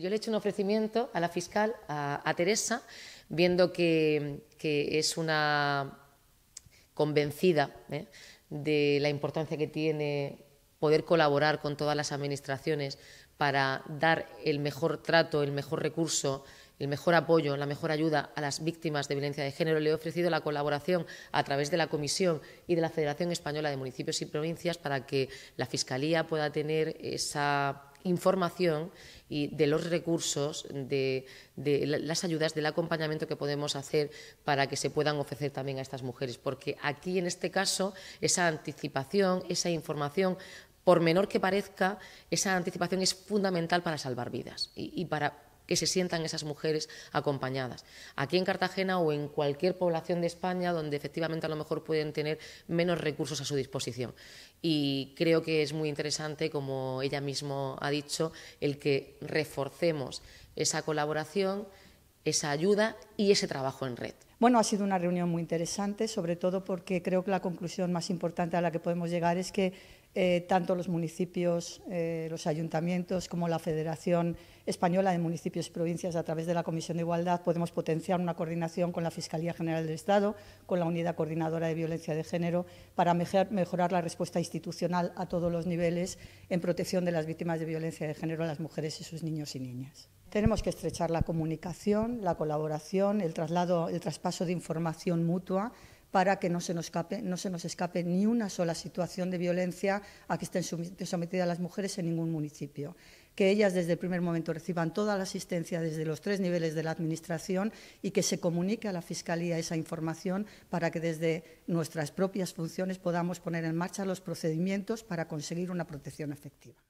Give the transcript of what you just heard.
yo le he hecho un ofrecimiento a la fiscal, a, Teresa, viendo que, es una convencida ¿eh? de la importancia que tiene poder colaborar con todas las administraciones para dar el mejor trato, el mejor recurso, el mejor apoyo, la mejor ayuda a las víctimas de violencia de género. Le he ofrecido la colaboración a través de la Comisión y de la Federación Española de Municipios y Provincias para que la Fiscalía pueda tener esa información y de los recursos, de, las ayudas, del acompañamiento que podemos hacer para que se puedan ofrecer también a estas mujeres. Porque aquí, en este caso, esa anticipación, esa información, por menor que parezca, esa anticipación es fundamental para salvar vidas y para que se sientan esas mujeres acompañadas. Aquí en Cartagena o en cualquier población de España donde efectivamente a lo mejor pueden tener menos recursos a su disposición. Y creo que es muy interesante, como ella mismo ha dicho, el que reforcemos esa colaboración esa ayuda y ese trabajo en red. Bueno, ha sido una reunión muy interesante, sobre todo porque creo que la conclusión más importante a la que podemos llegar es que eh, tanto los municipios, eh, los ayuntamientos, como la Federación Española de Municipios y Provincias, a través de la Comisión de Igualdad, podemos potenciar una coordinación con la Fiscalía General del Estado, con la Unidad Coordinadora de Violencia de Género, para mejorar la respuesta institucional a todos los niveles en protección de las víctimas de violencia de género, a las mujeres y sus niños y niñas. Tenemos que estrechar la comunicación, la colaboración, el traslado, el traspaso de información mutua para que no se nos escape, no se nos escape ni una sola situación de violencia a que estén sometidas las mujeres en ningún municipio que ellas desde el primer momento reciban toda la asistencia desde los tres niveles de la Administración y que se comunique a la Fiscalía esa información para que desde nuestras propias funciones podamos poner en marcha los procedimientos para conseguir una protección efectiva.